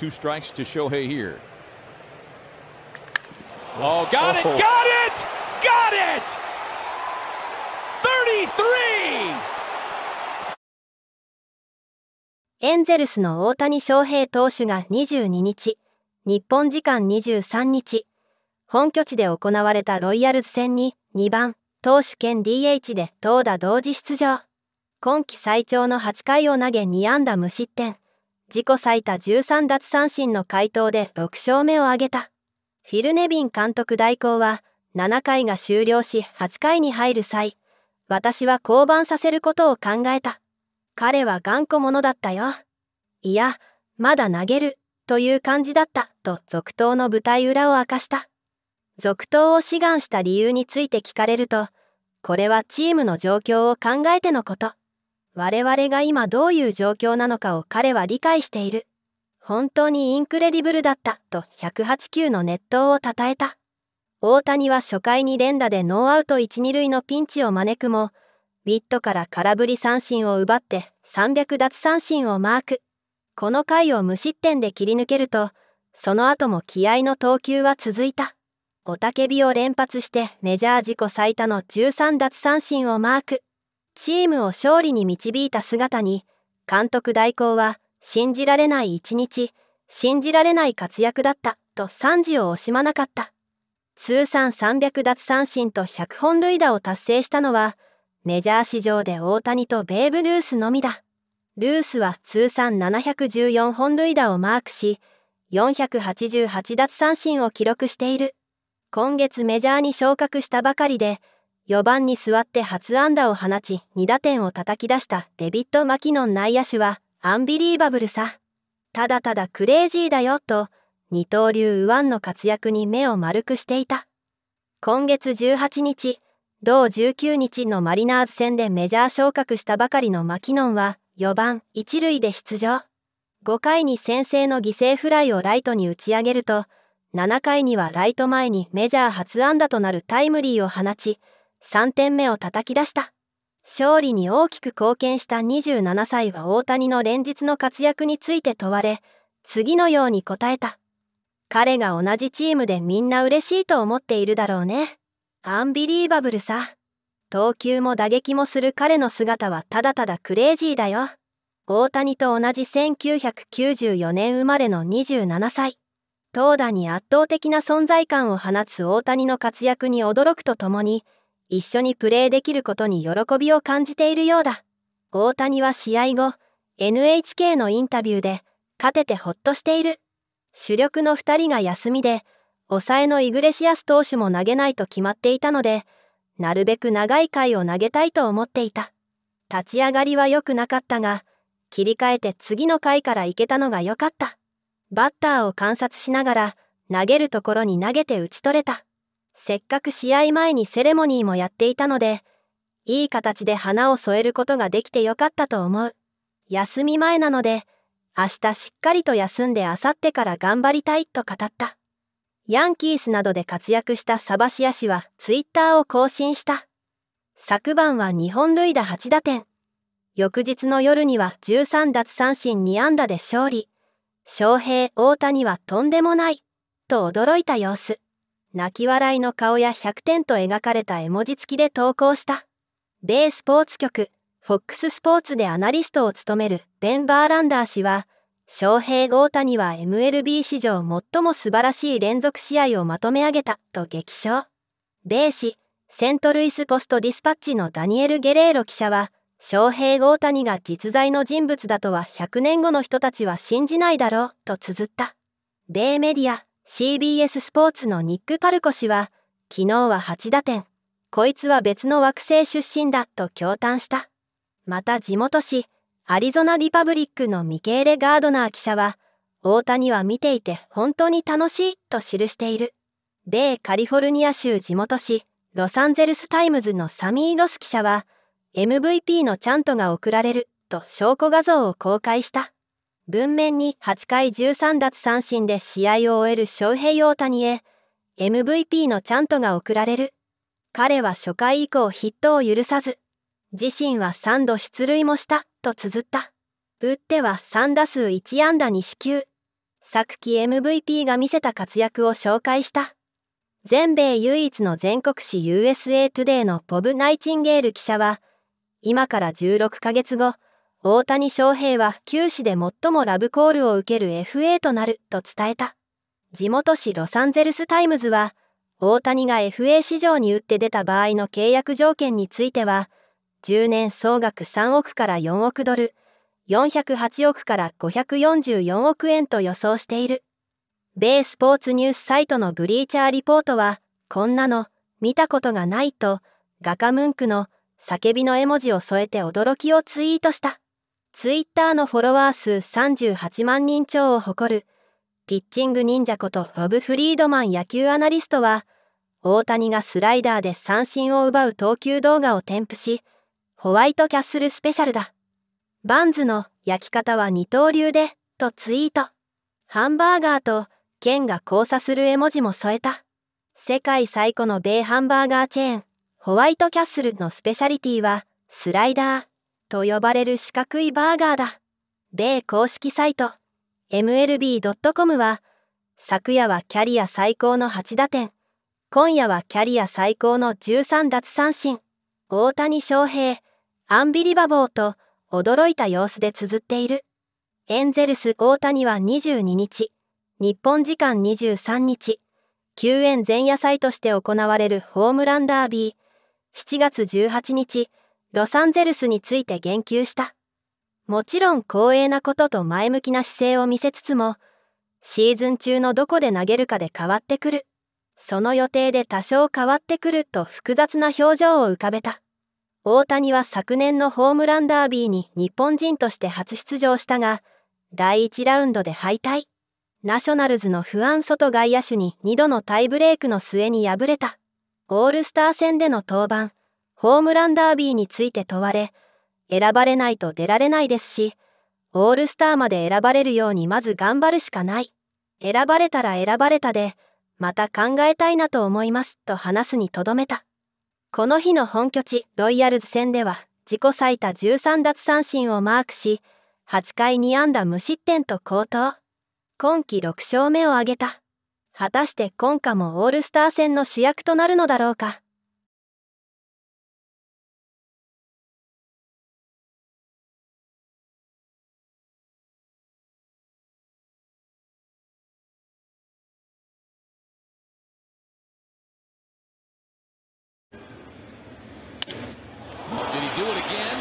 Two strikes to Shohei here. Oh, got it, got it, got it! 33! エンゼルスの大谷翔平投手が22日、日本時間23日、本拠地で行われたロイヤルズ戦に2番、投手兼 DH で投打同時出場。今季最長の8回を投げ2安打無失点。自己最多13奪三振の回答で6勝目を挙げた。フィル・ネビン監督代行は、7回が終了し8回に入る際、私は降板させることを考えた。彼は頑固者だったよ。いや、まだ投げる、という感じだった、と続投の舞台裏を明かした。続投を志願した理由について聞かれると、これはチームの状況を考えてのこと。我々が今どういう状況なのかを彼は理解している。本当にインクレディブルだった、と108球の熱湯をたたえた。大谷は初回に連打でノーアウト1、2塁のピンチを招くも、ウィットから空振り三振を奪って300奪三振をマーク。この回を無失点で切り抜けると、その後も気合の投球は続いた。雄たけびを連発してメジャー自己最多の13奪三振をマーク。チームを勝利に導いた姿に監督代行は信じられない一日信じられない活躍だったと賛辞を惜しまなかった通算300奪三振と100本塁打を達成したのはメジャー史上で大谷とベーブ・ルースのみだルースは通算714本塁打をマークし488奪三振を記録している今月メジャーに昇格したばかりで4番に座って初安打を放ち2打点を叩き出したデビッド・マキノン内野手はアンビリーバブルさ。ただただクレイジーだよと二刀流右腕の活躍に目を丸くしていた。今月18日、同19日のマリナーズ戦でメジャー昇格したばかりのマキノンは4番1塁で出場。5回に先制の犠牲フライをライトに打ち上げると、7回にはライト前にメジャー初安打となるタイムリーを放ち、3点目を叩き出した勝利に大きく貢献した27歳は大谷の連日の活躍について問われ次のように答えた彼が同じチームでみんな嬉しいと思っているだろうねアンビリーバブルさ投球も打撃もする彼の姿はただただクレイジーだよ大谷と同じ1994年生まれの27歳投打に圧倒的な存在感を放つ大谷の活躍に驚くとともに一緒にプレーできることに喜びを感じているようだ。大谷は試合後、NHK のインタビューで、勝ててほっとしている。主力の2人が休みで、抑えのイグレシアス投手も投げないと決まっていたので、なるべく長い回を投げたいと思っていた。立ち上がりは良くなかったが、切り替えて次の回からいけたのが良かった。バッターを観察しながら、投げるところに投げて打ち取れた。せっかく試合前にセレモニーもやっていたので、いい形で花を添えることができてよかったと思う。休み前なので、明日しっかりと休んであさってから頑張りたいと語った。ヤンキースなどで活躍したサバシア氏はツイッターを更新した。昨晩は日本塁打8打点。翌日の夜には13奪三振2安打で勝利。翔平大谷はとんでもない。と驚いた様子。泣き笑いの顔や100点と描かれた絵文字付きで投稿した。米スポーツ局、FOX スポーツでアナリストを務めるベン・バーランダー氏は、翔平大谷は MLB 史上最も素晴らしい連続試合をまとめ上げたと激賞。米市、セントルイスポストディスパッチのダニエル・ゲレーロ記者は、翔平大谷が実在の人物だとは100年後の人たちは信じないだろうと綴った。米メディア、CBS スポーツのニック・パルコ氏は昨日は8打点こいつは別の惑星出身だと驚嘆したまた地元紙アリゾナ・リパブリックのミケーレ・ガードナー記者は大谷は見ていて本当に楽しいと記している米カリフォルニア州地元紙ロサンゼルス・タイムズのサミー・ロス記者は MVP のチャントが贈られると証拠画像を公開した文面に8回13奪三振で試合を終える翔平大谷へ MVP のチャントが贈られる彼は初回以降ヒットを許さず自身は3度出塁もしたと綴った打っては3打数1安打2四球昨季 MVP が見せた活躍を紹介した全米唯一の全国紙 USA トゥデイのボブ・ナイチンゲール記者は今から16ヶ月後大谷翔平は球史で最もラブコールを受ける FA となると伝えた。地元紙ロサンゼルスタイムズは、大谷が FA 市場に打って出た場合の契約条件については、10年総額3億から4億ドル、408億から544億円と予想している。米スポーツニュースサイトのブリーチャーリポートは、こんなの、見たことがないと、画家ムンクの叫びの絵文字を添えて驚きをツイートした。ツイッターのフォロワー数38万人超を誇る、ピッチング忍者ことロブ・フリードマン野球アナリストは、大谷がスライダーで三振を奪う投球動画を添付し、ホワイトキャッスルスペシャルだ。バンズの焼き方は二刀流で、とツイート。ハンバーガーと剣が交差する絵文字も添えた。世界最古の米ハンバーガーチェーン、ホワイトキャッスルのスペシャリティは、スライダー。と呼ばれる四角いバーガーだ。米公式サイト MLB.com は昨夜はキャリア最高の8打点今夜はキャリア最高の13奪三振大谷翔平アンビリバボーと驚いた様子で綴っているエンゼルス大谷は22日日本時間23日救援前夜祭として行われるホームランダービー7月18日ロサンゼルスについて言及した。もちろん光栄なことと前向きな姿勢を見せつつも、シーズン中のどこで投げるかで変わってくる。その予定で多少変わってくると複雑な表情を浮かべた。大谷は昨年のホームランダービーに日本人として初出場したが、第1ラウンドで敗退。ナショナルズの不安外外野手に2度のタイブレークの末に敗れた。オールスター戦での登板。ホームランダービーについて問われ、選ばれないと出られないですし、オールスターまで選ばれるようにまず頑張るしかない。選ばれたら選ばれたで、また考えたいなと思いますと話すにとどめた。この日の本拠地ロイヤルズ戦では自己最多13奪三振をマークし、8回2安打無失点と好投。今季6勝目を挙げた。果たして今夏もオールスター戦の主役となるのだろうか。do it again.